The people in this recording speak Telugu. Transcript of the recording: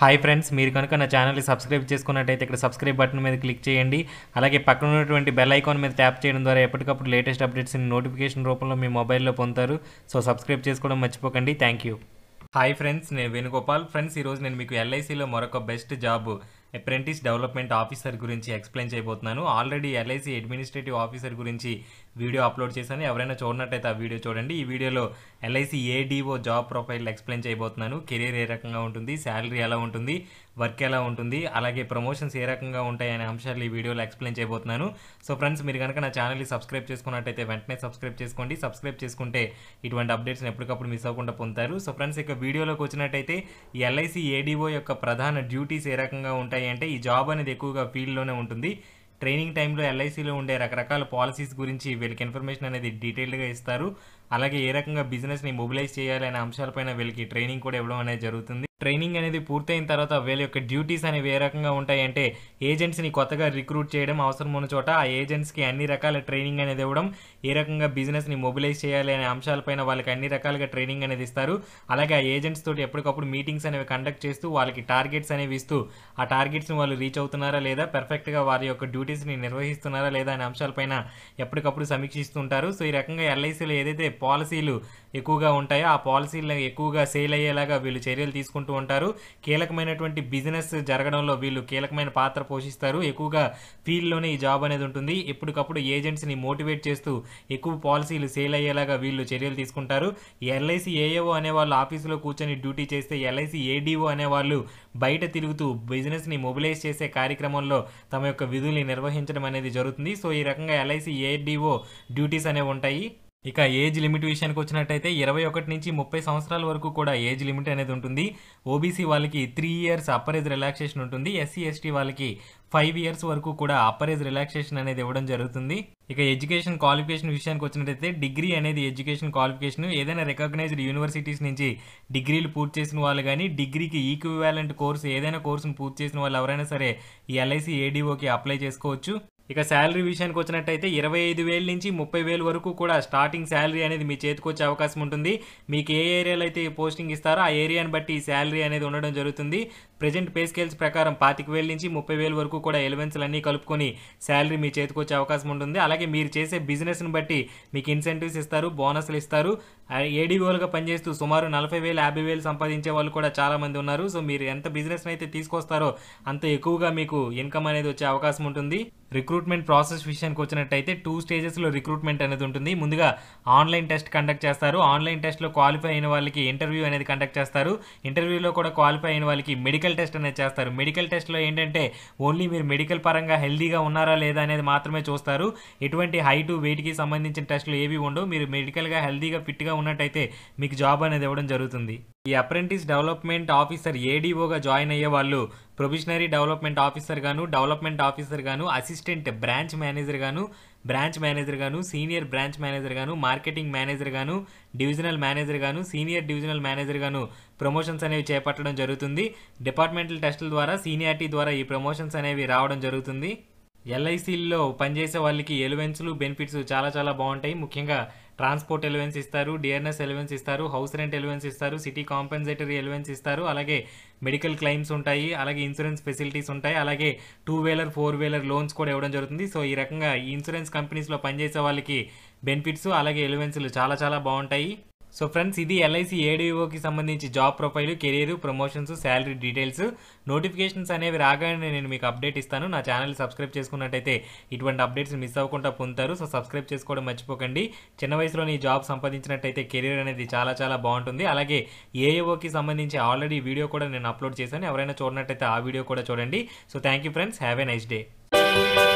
హాయ్ ఫ్రెండ్స్ మీరు కనుక నా ఛానల్ని సబ్స్క్రైబ్ చేసుకున్నట్టయితే ఇక్కడ సబ్స్క్రైబ్ బటన్ మీద క్లిక్ చేయండి అలాగే పక్కన ఉన్నటువంటి బెల్ ఐకాన్ మీద ట్యాప్ చేయడం ద్వారా ఎప్పటికప్పుడు లేటెస్ట్ అప్డేట్స్ని నోటిఫికేషన్ రూపంలో మీ మొబైల్లో పొందుతారు సో సబ్స్క్రైబ్ చేసుకోవడం మర్చిపోకండి థ్యాంక్ యూ హాయ్ ఫ్రెండ్స్ నేను వేణుగోపాల్ ఫ్రెండ్స్ ఈరోజు నేను మీకు ఎల్ఐసిలో మరొక best job apprentice development officer గురించి ఎక్స్ప్లెయిన్ చేయబోతున్నాను ఆల్రెడీ ఎల్ఐసి అడ్మినిస్ట్రేటివ్ ఆఫీసర్ గురించి వీడియో అప్లోడ్ చేశాను ఎవరైనా చూడనట్టయితే ఆ వీడియో చూడండి ఈ వీడియోలో LIC ADO job profile explain చేయబోతున్నాను కెరీర్ ఏ రకంగా ఉంటుంది శాలరీ ఎలా ఉంటుంది వర్క్ ఎలా ఉంటుంది అలాగే ప్రమోషన్స్ ఏ రకంగా ఉంటాయి అనే అంశాలు ఈ వీడియోలో ఎక్స్ప్లెయిన్ చేయబోతున్నాను సో ఫ్రెండ్స్ మీరు కనుక నా ఛానల్ని సబ్స్క్రైబ్ చేసుకున్నట్టయితే వెంటనే సబ్స్క్రైబ్ చేసుకోండి సబ్స్క్రైబ్ చేసుకుంటే ఇటువంటి అప్డేట్స్ని ఎప్పటికప్పుడు మిస్ అవ్వకుండా పొందుతారు సో ఫ్రెండ్స్ ఇక వీడియోలోకి వచ్చినట్టయితే ఎల్ఐసి ఏడీఓ యొక్క ప్రధాన డ్యూటీస్ ఏ రకంగా ఉంటాయి ఉంటాయి అంటే ఈ జాబ్ అనేది ఎక్కువగా ఫీల్డ్లోనే ఉంటుంది ట్రైనింగ్ టైంలో ఎల్ఐసిలో ఉండే రకరకాల పాలసీస్ గురించి వీళ్ళకి ఇన్ఫర్మేషన్ అనేది డీటెయిల్డ్గా ఇస్తారు అలాగే ఏ రకంగా బిజినెస్ని మొబిలైజ్ చేయాలనే అంశాలపైన వీళ్ళకి ట్రైనింగ్ కూడా ఇవ్వడం అనేది జరుగుతుంది ట్రైనింగ్ అనేది పూర్తయిన తర్వాత వీళ్ళ యొక్క డ్యూటీస్ అనేవి ఏ రకంగా ఉంటాయంటే ఏజెంట్స్ని కొత్తగా రిక్రూట్ చేయడం అవసరం ఉన్న చోట ఆ ఏజెంట్స్కి అన్ని రకాల ట్రైనింగ్ అనేది ఇవ్వడం ఏ రకంగా బిజినెస్ని మొబిలైజ్ చేయాలి అనే అంశాలపైన వాళ్ళకి అన్ని రకాలుగా ట్రైనింగ్ అనేది ఇస్తారు అలాగే ఆ ఏజెంట్స్ తోటి ఎప్పటికప్పుడు మీటింగ్స్ అనేవి కండక్ట్ చేస్తూ వాళ్ళకి టార్గెట్స్ అనేవి ఇస్తూ ఆ టార్గెట్స్ని వాళ్ళు రీచ్ అవుతున్నారా లేదా పర్ఫెక్ట్గా వారి యొక్క డ్యూటీస్ని నిర్వహిస్తున్నారా లేదా అనే అంశాలపైన ఎప్పటికప్పుడు సమీక్షిస్తుంటారు సో ఈ రకంగా ఎల్ఐసీలో ఏదైతే పాలసీలు ఎక్కువగా ఉంటాయో ఆ పాలసీలు ఎక్కువగా సేల్ అయ్యేలాగా వీళ్ళు చర్యలు తీసుకుంటారు చేసుకుంటూ ఉంటారు కీలకమైనటువంటి బిజినెస్ జరగడంలో వీళ్ళు కీలకమైన పాత్ర పోషిస్తారు ఎక్కువగా ఫీల్డ్లోనే ఈ జాబ్ అనేది ఉంటుంది ఎప్పటికప్పుడు ఏజెంట్స్ని మోటివేట్ చేస్తూ ఎక్కువ పాలసీలు సేల్ అయ్యేలాగా వీళ్ళు చర్యలు తీసుకుంటారు ఎల్ఐసి ఏఏఓ అనే వాళ్ళు ఆఫీసులో కూర్చొని డ్యూటీ చేస్తే ఎల్ఐసి ఏడీఓ వాళ్ళు బయట తిరుగుతూ బిజినెస్ని మొబిలైజ్ చేసే కార్యక్రమంలో తమ యొక్క విధుల్ని నిర్వహించడం అనేది జరుగుతుంది సో ఈ రకంగా ఎల్ఐసి ఏడీఓ డ్యూటీస్ అనేవి ఉంటాయి ఇక ఏజ్ లిమిట్ విషయానికి వచ్చినట్టయితే ఇరవై ఒకటి నుంచి ముప్పై సంవత్సరాల వరకు కూడా ఏజ్ లిమిట్ అనేది ఉంటుంది ఓబీసీ వాళ్ళకి three years upper age relaxation ఉంటుంది ఎస్సీ ఎస్టీ వాళ్ళకి ఫైవ్ ఇయర్స్ వరకు కూడా అప్పర్ ఏజ్ రిలాక్సేషన్ అనేది ఇవ్వడం జరుగుతుంది ఇక ఎడ్యుకేషన్ క్వాలిఫికేషన్ విషయానికి వచ్చినట్టయితే డిగ్రీ అనేది ఎడ్యుకేషన్ క్వాలిఫికేషన్ ఏదైనా రికగ్నైజ్డ్ యూనివర్సిటీస్ నుంచి డిగ్రీలు పూర్తి చేసిన వాళ్ళు కానీ డిగ్రీకి ఈక్వివాలెంట్ కోర్సు ఏదైనా కోర్సును పూర్తి చేసిన వాళ్ళు ఎవరైనా సరే ఈ ఎల్ఐసి ఏడీఓకి అప్లై చేసుకోవచ్చు ఇక శాలరీ విషయానికి వచ్చినట్టయితే ఇరవై ఐదు వేల నుంచి ముప్పై వేల వరకు కూడా స్టార్టింగ్ శాలరీ అనేది మీ చేతికి వచ్చే అవకాశం ఉంటుంది మీకు ఏ ఏరియాలో అయితే పోస్టింగ్ ఇస్తారో ఆ ఏరియాని బట్టి ఈ శాలరీ అనేది ఉండడం జరుగుతుంది ప్రజెంట్ పే స్కేల్స్ ప్రకారం పాతిక వేల నుంచి ముప్పై వేల వరకు కూడా ఎలవెన్స్లు అన్నీ కలుపుకొని శాలరీ మీ చేతికి వచ్చే అవకాశం ఉంటుంది అలాగే మీరు చేసే బిజినెస్ని బట్టి మీకు ఇన్సెంటివ్స్ ఇస్తారు బోనస్లు ఇస్తారు ఏడీఓలుగా పనిచేస్తూ సుమారు నలభై వేలు యాభై వేలు సంపాదించే వాళ్ళు కూడా చాలామంది ఉన్నారు సో మీరు ఎంత బిజినెస్ని అయితే తీసుకొస్తారో అంత ఎక్కువగా మీకు ఇన్కమ్ అనేది వచ్చే అవకాశం ఉంటుంది రిక్రూట్మెంట్ ప్రాసెస్ విషయానికి వచ్చినట్టయితే టూ స్టేజెస్లో రిక్రూట్మెంట్ అనేది ఉంటుంది ముందుగా ఆన్లైన్ టెస్ట్ కండక్ట్ చేస్తారు ఆన్లైన్ టెస్ట్లో క్వాలిఫై అయిన వాళ్ళకి ఇంటర్వ్యూ అనేది కండక్ట్ చేస్తారు ఇంటర్వ్యూలో కూడా క్వాలిఫై అయిన వాళ్ళకి మెడికల్ టెస్ట్ అనేది చేస్తారు మెడికల్ టెస్ట్లో ఏంటంటే ఓన్లీ మీరు మెడికల్ పరంగా హెల్దీగా ఉన్నారా లేదా అనేది మాత్రమే చూస్తారు ఎటువంటి హైటు వెయిట్కి సంబంధించిన టెస్టులు ఏవి ఉండవు మీరు మెడికల్గా హెల్దీగా ఫిట్గా ఉన్నట్టయితే మీకు జాబ్ అనేది ఇవ్వడం జరుగుతుంది ఈ అప్రెంటిస్ డెవలప్మెంట్ ఆఫీసర్ ఏడీఓగా జాయిన్ అయ్యే వాళ్ళు ప్రొబిషనరీ డెవలప్మెంట్ ఆఫీసర్ గాను డెవలప్మెంట్ ఆఫీసర్ గాను అసిస్టెంట్ బ్రాంచ్ మేనేజర్ గాను బ్రాంచ్ మేనేజర్ గాను సీనియర్ బ్రాంచ్ మేనేజర్ గాను మార్కెటింగ్ మేనేజర్ గాను డివిజనల్ మేనేజర్ గాను సీనియర్ డివిజనల్ మేనేజర్ గాను ప్రమోషన్స్ అనేవి చేపట్టడం జరుగుతుంది డిపార్ట్మెంటల్ టెస్టుల ద్వారా సీనియారిటీ ద్వారా ఈ ప్రమోషన్స్ అనేవి రావడం జరుగుతుంది ఎల్ఐసీల్లో పనిచేసే వాళ్ళకి ఎలివెన్స్లు బెనిఫిట్స్ చాలా చాలా బాగుంటాయి ముఖ్యంగా ట్రాన్స్పోర్ట్ ఎలివెన్స్ ఇస్తారు డిఆర్ఎస్ ఎలివెన్స్ ఇస్తారు హౌస్ రెంట్ ఎలివెన్స్ ఇస్తారు సిటీ కాంపెన్సేటరీ ఎలివెన్స్ ఇస్తారు అలాగే మెడికల్ క్లైమ్స్ ఉంటాయి అలాగే ఇన్సూరెన్స్ ఫెసిలిటీస్ ఉంటాయి అలాగే two wheeler four wheeler loans కూడా ఇవ్వడం జరుగుతుంది సో ఈ రకంగా ఈ ఇన్సూరెన్స్ కంపెనీస్లో పనిచేసే వాళ్ళకి బెనిఫిట్స్ అలాగే ఎలివెన్స్లు చాలా చాలా బాగుంటాయి సో ఫ్రెండ్స్ ఇది ఎల్ఐసి ఏడీఓకి సంబంధించి job profile career promotions salary details notifications అనేవి రాగానే నేను మీకు అప్డేట్ ఇస్తాను నా ఛానల్ సబ్స్క్రైబ్ చేసుకున్నట్టయితే ఇటువంటి అప్డేట్స్ మిస్ అవ్వకుండా పొందుతారు సో సబ్స్క్రైబ్ చేసుకోవడం మర్చిపోకండి చిన్న వయసులో ఈ జాబ్ సంపాదించినట్టయితే కెరీర్ అనేది చాలా చాలా బాగుంటుంది అలాగే ఏఏఓకి సంబంధించి ఆల్రెడీ వీడియో కూడా నేను అప్లోడ్ చేశాను ఎవరైనా చూడనట్టయితే ఆ వీడియో కూడా చూడండి so thank you friends have a nice day